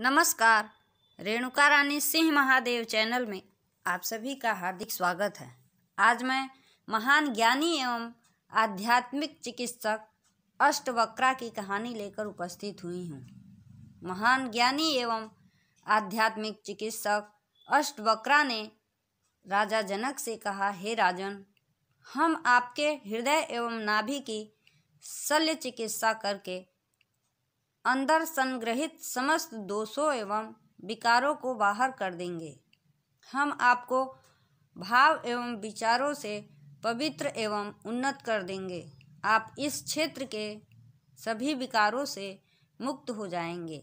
नमस्कार रेणुका रानी सिंह महादेव चैनल में आप सभी का हार्दिक स्वागत है आज मैं महान ज्ञानी एवं आध्यात्मिक चिकित्सक अष्टवक्रा की कहानी लेकर उपस्थित हुई हूँ महान ज्ञानी एवं आध्यात्मिक चिकित्सक अष्टवक्रा ने राजा जनक से कहा हे राजन हम आपके हृदय एवं नाभि की शल्य चिकित्सा करके अंदर संग्रहित समस्त दोषों एवं विकारों को बाहर कर देंगे हम आपको भाव एवं विचारों से पवित्र एवं उन्नत कर देंगे आप इस क्षेत्र के सभी विकारों से मुक्त हो जाएंगे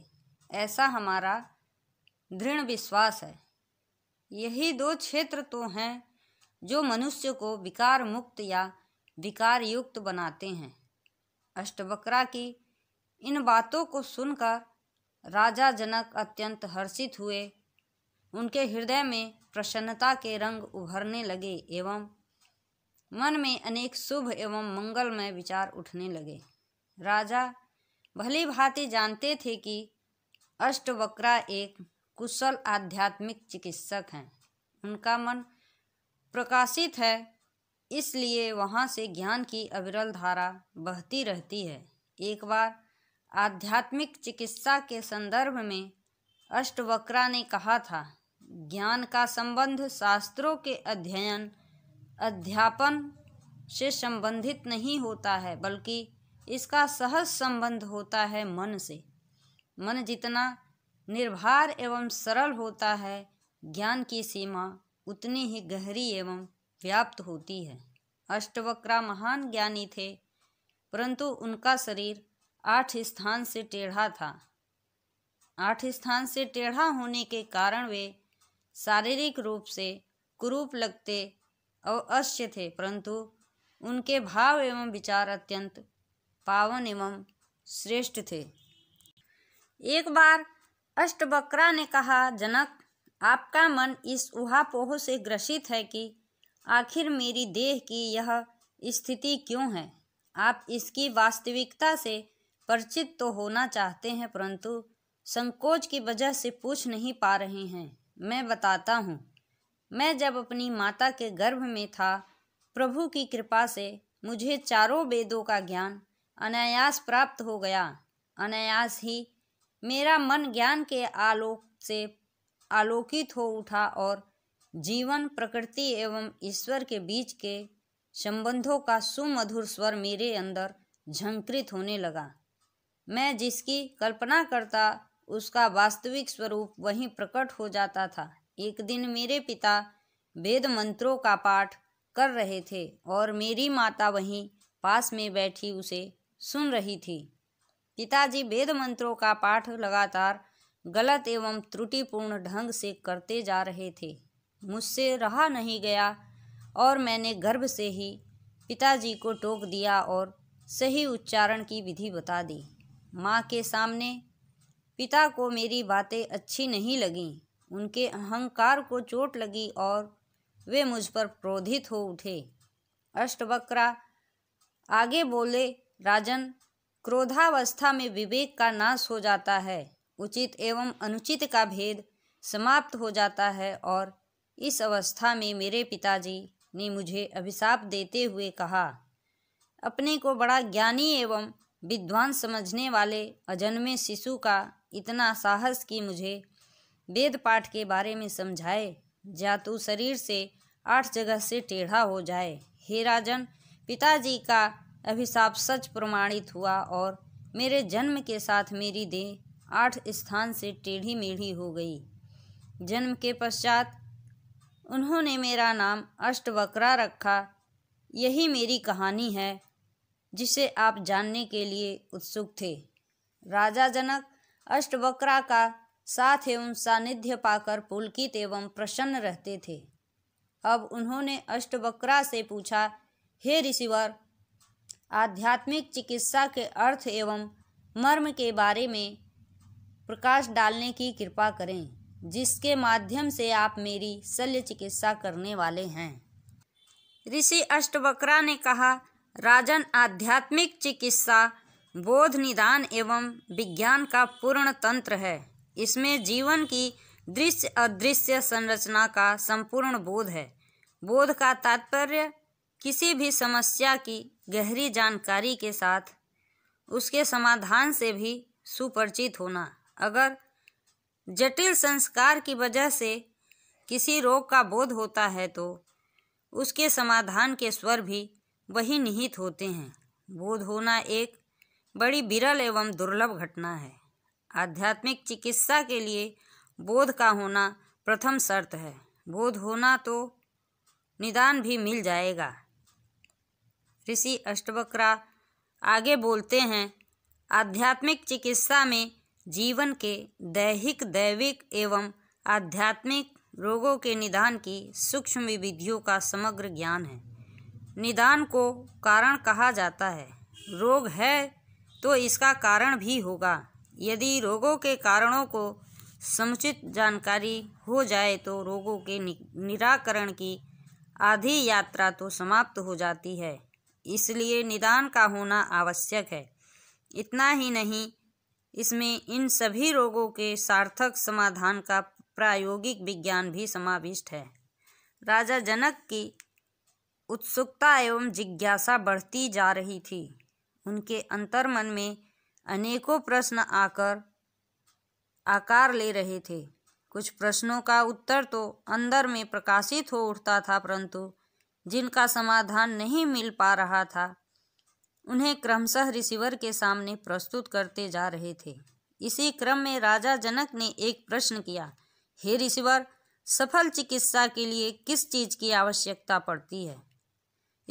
ऐसा हमारा दृढ़ विश्वास है यही दो क्षेत्र तो हैं जो मनुष्य को विकार मुक्त या विकार युक्त बनाते हैं अष्टवक्रा की इन बातों को सुनकर राजा जनक अत्यंत हर्षित हुए उनके हृदय में प्रसन्नता के रंग उभरने लगे एवं मन में अनेक शुभ एवं मंगलमय विचार उठने लगे राजा भली भांति जानते थे कि अष्टवक्रा एक कुशल आध्यात्मिक चिकित्सक हैं उनका मन प्रकाशित है इसलिए वहाँ से ज्ञान की अविरल धारा बहती रहती है एक बार आध्यात्मिक चिकित्सा के संदर्भ में अष्टवक्रा ने कहा था ज्ञान का संबंध शास्त्रों के अध्ययन अध्यापन से संबंधित नहीं होता है बल्कि इसका सहज संबंध होता है मन से मन जितना निर्भर एवं सरल होता है ज्ञान की सीमा उतनी ही गहरी एवं व्याप्त होती है अष्टवक्रा महान ज्ञानी थे परंतु उनका शरीर आठ स्थान से टेढ़ा था आठ स्थान से टेढ़ा होने के कारण वे शारीरिक रूप से कुरूप लगते और अश्य थे परंतु उनके भाव एवं विचार अत्यंत पावन एवं श्रेष्ठ थे एक बार अष्टबकरा ने कहा जनक आपका मन इस उहापोह से ग्रसित है कि आखिर मेरी देह की यह स्थिति क्यों है आप इसकी वास्तविकता से परिचित तो होना चाहते हैं परंतु संकोच की वजह से पूछ नहीं पा रहे हैं मैं बताता हूँ मैं जब अपनी माता के गर्भ में था प्रभु की कृपा से मुझे चारों वेदों का ज्ञान अनायास प्राप्त हो गया अनायास ही मेरा मन ज्ञान के आलोक से आलोकित हो उठा और जीवन प्रकृति एवं ईश्वर के बीच के संबंधों का सुमधुर स्वर मेरे अंदर झंकृत होने लगा मैं जिसकी कल्पना करता उसका वास्तविक स्वरूप वहीं प्रकट हो जाता था एक दिन मेरे पिता वेद मंत्रों का पाठ कर रहे थे और मेरी माता वहीं पास में बैठी उसे सुन रही थी पिताजी वेद मंत्रों का पाठ लगातार गलत एवं त्रुटिपूर्ण ढंग से करते जा रहे थे मुझसे रहा नहीं गया और मैंने गर्भ से ही पिताजी को टोक दिया और सही उच्चारण की विधि बता दी माँ के सामने पिता को मेरी बातें अच्छी नहीं लगीं उनके अहंकार को चोट लगी और वे मुझ पर क्रोधित हो उठे अष्टवक्रा आगे बोले राजन क्रोधावस्था में विवेक का नाश हो जाता है उचित एवं अनुचित का भेद समाप्त हो जाता है और इस अवस्था में मेरे पिताजी ने मुझे अभिशाप देते हुए कहा अपने को बड़ा ज्ञानी एवं विद्वान समझने वाले अजन्मे शिशु का इतना साहस कि मुझे वेद पाठ के बारे में समझाए या तू तो शरीर से आठ जगह से टेढ़ा हो जाए हे राजन पिताजी का अभिशाप सच प्रमाणित हुआ और मेरे जन्म के साथ मेरी देह आठ स्थान से टेढ़ी मेढ़ी हो गई जन्म के पश्चात उन्होंने मेरा नाम अष्टवक्रा रखा यही मेरी कहानी है जिसे आप जानने के लिए उत्सुक थे राजा जनक अष्टवक्रा का साथ एवं सानिध्य पाकर पुलकित एवं प्रसन्न रहते थे अब उन्होंने अष्टवक्रा से पूछा हे ऋषिवर आध्यात्मिक चिकित्सा के अर्थ एवं मर्म के बारे में प्रकाश डालने की कृपा करें जिसके माध्यम से आप मेरी शल्य चिकित्सा करने वाले हैं ऋषि अष्टवक्रा ने कहा राजन आध्यात्मिक चिकित्सा बोध निदान एवं विज्ञान का पूर्ण तंत्र है इसमें जीवन की दृश्य अदृश्य संरचना का संपूर्ण बोध है बोध का तात्पर्य किसी भी समस्या की गहरी जानकारी के साथ उसके समाधान से भी सुपरिचित होना अगर जटिल संस्कार की वजह से किसी रोग का बोध होता है तो उसके समाधान के स्वर भी वही निहित होते हैं बोध होना एक बड़ी विरल एवं दुर्लभ घटना है आध्यात्मिक चिकित्सा के लिए बोध का होना प्रथम शर्त है बोध होना तो निदान भी मिल जाएगा ऋषि अष्टवक्रा आगे बोलते हैं आध्यात्मिक चिकित्सा में जीवन के दैहिक दैविक एवं आध्यात्मिक रोगों के निदान की सूक्ष्म विधियों का समग्र ज्ञान है निदान को कारण कहा जाता है रोग है तो इसका कारण भी होगा यदि रोगों के कारणों को समुचित जानकारी हो जाए तो रोगों के निराकरण की आधी यात्रा तो समाप्त हो जाती है इसलिए निदान का होना आवश्यक है इतना ही नहीं इसमें इन सभी रोगों के सार्थक समाधान का प्रायोगिक विज्ञान भी समाविष्ट है राजा जनक की उत्सुकता एवं जिज्ञासा बढ़ती जा रही थी उनके अंतर्मन में अनेकों प्रश्न आकर आकार ले रहे थे कुछ प्रश्नों का उत्तर तो अंदर में प्रकाशित हो उठता था परंतु जिनका समाधान नहीं मिल पा रहा था उन्हें क्रमशः रिसीवर के सामने प्रस्तुत करते जा रहे थे इसी क्रम में राजा जनक ने एक प्रश्न किया हे रिसीवर सफल चिकित्सा के लिए किस चीज़ की आवश्यकता पड़ती है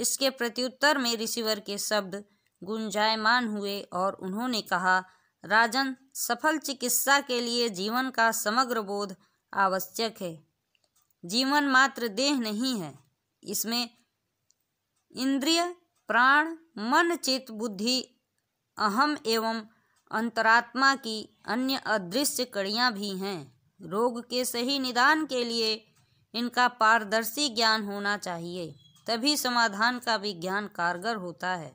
इसके प्रत्युत्तर में रिसीवर के शब्द गुंजायमान हुए और उन्होंने कहा राजन सफल चिकित्सा के लिए जीवन का समग्र बोध आवश्यक है जीवन मात्र देह नहीं है इसमें इंद्रिय प्राण मन चित्त बुद्धि अहम एवं अंतरात्मा की अन्य अदृश्य कड़ियाँ भी हैं रोग के सही निदान के लिए इनका पारदर्शी ज्ञान होना चाहिए तभी समाधान का विज्ञान कारगर होता है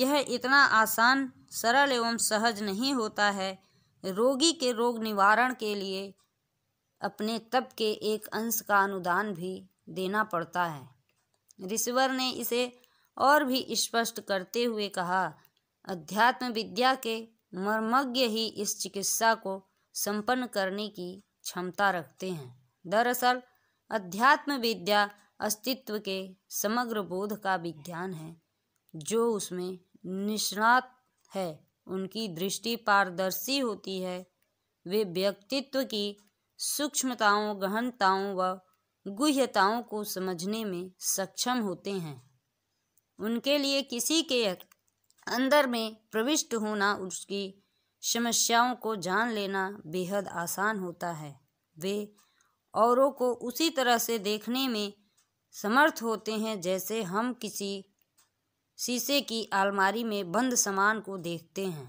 यह इतना आसान सरल एवं सहज नहीं होता है रोगी के रोग निवारण के लिए अपने तप के एक अंश का अनुदान भी देना पड़ता है ऋषिवर ने इसे और भी स्पष्ट करते हुए कहा अध्यात्म विद्या के मर्मज्ञ ही इस चिकित्सा को संपन्न करने की क्षमता रखते हैं दरअसल अध्यात्म विद्या अस्तित्व के समग्र बोध का विज्ञान है जो उसमें निष्णात है उनकी दृष्टि पारदर्शी होती है वे व्यक्तित्व की सूक्ष्मताओं गहनताओं व गुह्यताओं को समझने में सक्षम होते हैं उनके लिए किसी के अंदर में प्रविष्ट होना उसकी समस्याओं को जान लेना बेहद आसान होता है वे औरों को उसी तरह से देखने में समर्थ होते हैं जैसे हम किसी शीशे की आलमारी में बंद सामान को देखते हैं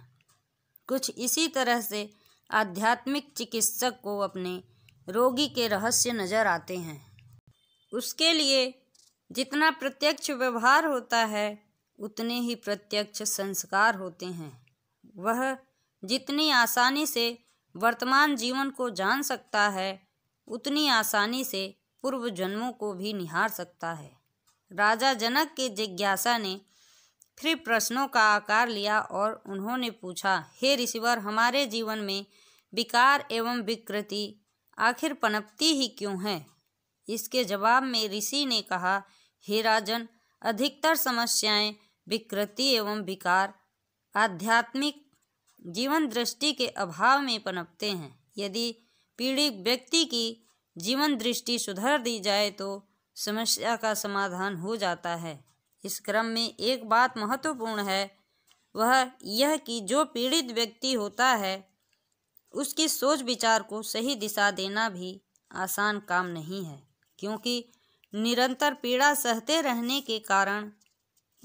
कुछ इसी तरह से आध्यात्मिक चिकित्सक को अपने रोगी के रहस्य नजर आते हैं उसके लिए जितना प्रत्यक्ष व्यवहार होता है उतने ही प्रत्यक्ष संस्कार होते हैं वह जितनी आसानी से वर्तमान जीवन को जान सकता है उतनी आसानी से पूर्व जन्मों को भी निहार सकता है राजा जनक के जिज्ञासा ने फिर प्रश्नों का आकार लिया और उन्होंने पूछा हे ऋषिवर हमारे जीवन में विकार एवं विकृति आखिर पनपती ही क्यों है इसके जवाब में ऋषि ने कहा हे राजन अधिकतर समस्याएं विकृति एवं विकार आध्यात्मिक जीवन दृष्टि के अभाव में पनपते हैं यदि पीड़ित व्यक्ति की जीवन दृष्टि सुधार दी जाए तो समस्या का समाधान हो जाता है इस क्रम में एक बात महत्वपूर्ण है वह यह कि जो पीड़ित व्यक्ति होता है उसकी सोच विचार को सही दिशा देना भी आसान काम नहीं है क्योंकि निरंतर पीड़ा सहते रहने के कारण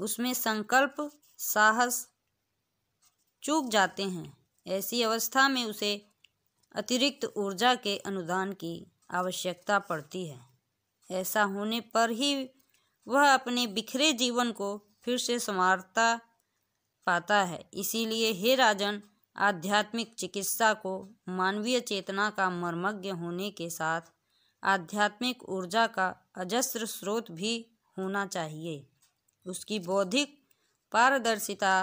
उसमें संकल्प साहस चूक जाते हैं ऐसी अवस्था में उसे अतिरिक्त ऊर्जा के अनुदान की आवश्यकता पड़ती है ऐसा होने पर ही वह अपने बिखरे जीवन को फिर से संवारता पाता है इसीलिए हे राजन आध्यात्मिक चिकित्सा को मानवीय चेतना का मर्मज्ञ होने के साथ आध्यात्मिक ऊर्जा का अजस्त्र स्रोत भी होना चाहिए उसकी बौद्धिक पारदर्शिता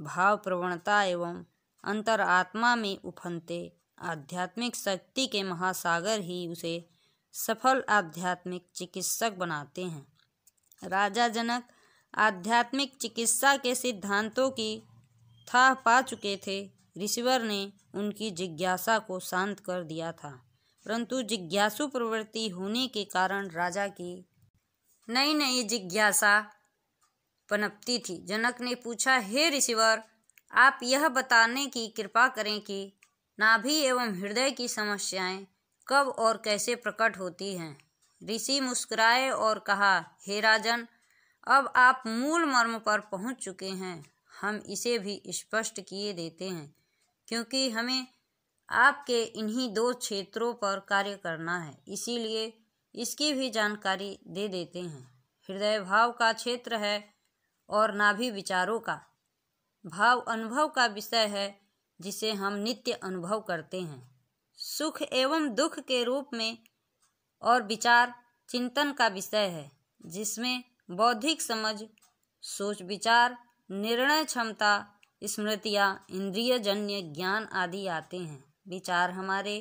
भाव प्रवणता एवं अंतरात्मा में उफनते आध्यात्मिक शक्ति के महासागर ही उसे सफल आध्यात्मिक चिकित्सक बनाते हैं राजा जनक आध्यात्मिक चिकित्सा के सिद्धांतों की था पा चुके थे ऋषिवर ने उनकी जिज्ञासा को शांत कर दिया था परंतु जिज्ञासु प्रवृत्ति होने के कारण राजा की नई नई जिज्ञासा पनपती थी जनक ने पूछा हे ऋषिवर आप यह बताने की कृपा करें कि नाभि एवं हृदय की समस्याएं कब और कैसे प्रकट होती हैं ऋषि मुस्कुराए और कहा हे राजन अब आप मूल मर्म पर पहुंच चुके हैं हम इसे भी स्पष्ट किए देते हैं क्योंकि हमें आपके इन्हीं दो क्षेत्रों पर कार्य करना है इसीलिए इसकी भी जानकारी दे देते हैं हृदय भाव का क्षेत्र है और नाभि विचारों का भाव अनुभव का विषय है जिसे हम नित्य अनुभव करते हैं सुख एवं दुख के रूप में और विचार चिंतन का विषय है जिसमें बौद्धिक समझ सोच विचार निर्णय क्षमता स्मृतियाँ इंद्रियजन्य ज्ञान आदि आते हैं विचार हमारे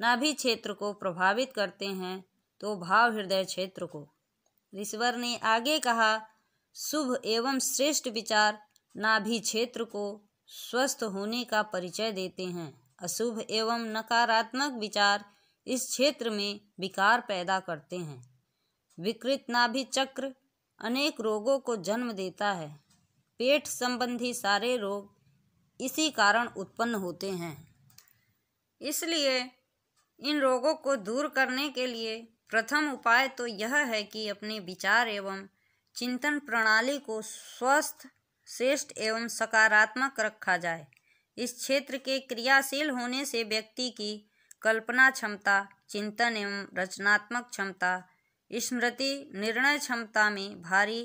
नाभि क्षेत्र को प्रभावित करते हैं तो भाव हृदय क्षेत्र को ऋषवर ने आगे कहा शुभ एवं श्रेष्ठ विचार नाभि क्षेत्र को स्वस्थ होने का परिचय देते हैं अशुभ एवं नकारात्मक विचार इस क्षेत्र में विकार पैदा करते हैं विकृत नाभि चक्र अनेक रोगों को जन्म देता है पेट संबंधी सारे रोग इसी कारण उत्पन्न होते हैं इसलिए इन रोगों को दूर करने के लिए प्रथम उपाय तो यह है कि अपने विचार एवं चिंतन प्रणाली को स्वस्थ श्रेष्ठ एवं सकारात्मक रखा जाए इस क्षेत्र के क्रियाशील होने से व्यक्ति की कल्पना क्षमता चिंतन एवं रचनात्मक क्षमता स्मृति निर्णय क्षमता में भारी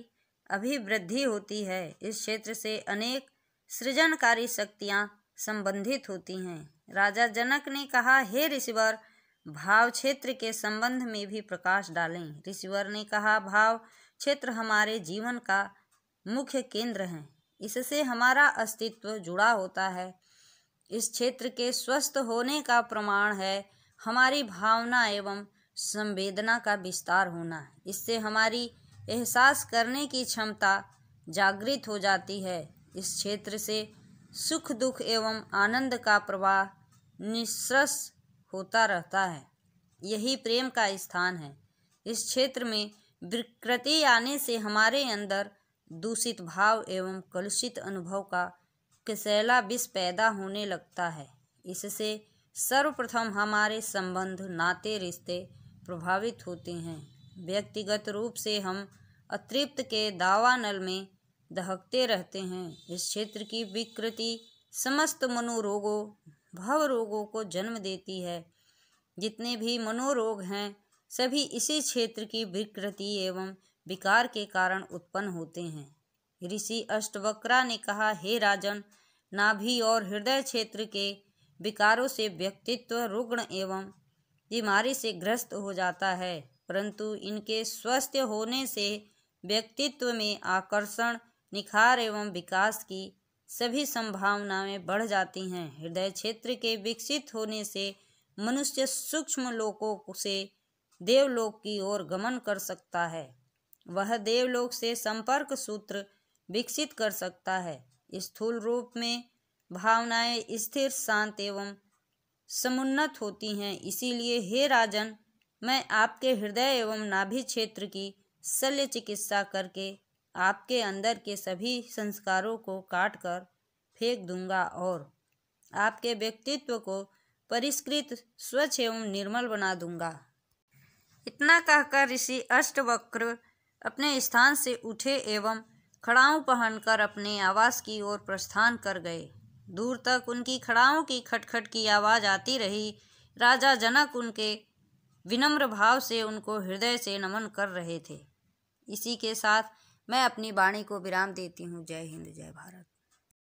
अभिवृद्धि होती है इस क्षेत्र से अनेक सृजनकारी शक्तियाँ संबंधित होती हैं राजा जनक ने कहा हे ऋषिवर भाव क्षेत्र के संबंध में भी प्रकाश डालें ऋषिवर ने कहा भाव क्षेत्र हमारे जीवन का मुख्य केंद्र हैं इससे हमारा अस्तित्व जुड़ा होता है इस क्षेत्र के स्वस्थ होने का प्रमाण है हमारी भावना एवं संवेदना का विस्तार होना इससे हमारी एहसास करने की क्षमता जागृत हो जाती है इस क्षेत्र से सुख दुख एवं आनंद का प्रवाह निस्रस होता रहता है यही प्रेम का स्थान है इस क्षेत्र में विकृति आने से हमारे अंदर दूषित भाव एवं कलुषित अनुभव का किसैला विष पैदा होने लगता है इससे सर्वप्रथम हमारे संबंध नाते रिश्ते प्रभावित होते हैं व्यक्तिगत रूप से हम अतृप्त के दावानल में दहकते रहते हैं इस क्षेत्र की विकृति समस्त मनोरोगों भव रोगों को जन्म देती है जितने भी मनोरोग हैं सभी इसी क्षेत्र की विकृति एवं विकार के कारण उत्पन्न होते हैं ऋषि अष्टवक्रा ने कहा हे राजन नाभि और हृदय क्षेत्र के विकारों से व्यक्तित्व रुग्ण एवं बीमारी से ग्रस्त हो जाता है परंतु इनके स्वस्थ होने से व्यक्तित्व में आकर्षण निखार एवं विकास की सभी संभावनाएं बढ़ जाती हैं हृदय क्षेत्र के विकसित होने से मनुष्य सूक्ष्म लोकों से देवलोक की ओर गमन कर सकता है वह देवलोक से संपर्क सूत्र विकसित कर सकता है स्थूल रूप में भावनाएं स्थिर शांत एवं समुन्नत होती हैं इसीलिए हे राजन मैं आपके हृदय एवं नाभि क्षेत्र की शल्य चिकित्सा करके आपके अंदर के सभी संस्कारों को काट कर फेंक दूंगा और आपके व्यक्तित्व को परिष्कृत स्वच्छ एवं निर्मल बना दूंगा इतना कहकर ऋषि अष्टवक्र अपने स्थान से उठे एवं खड़ाऊँ पहनकर अपने आवास की ओर प्रस्थान कर गए दूर तक उनकी खड़ाओं की खटखट की आवाज़ आती रही राजा जनक उनके विनम्र भाव से उनको हृदय से नमन कर रहे थे इसी के साथ मैं अपनी वाणी को विराम देती हूँ जय हिंद जय भारत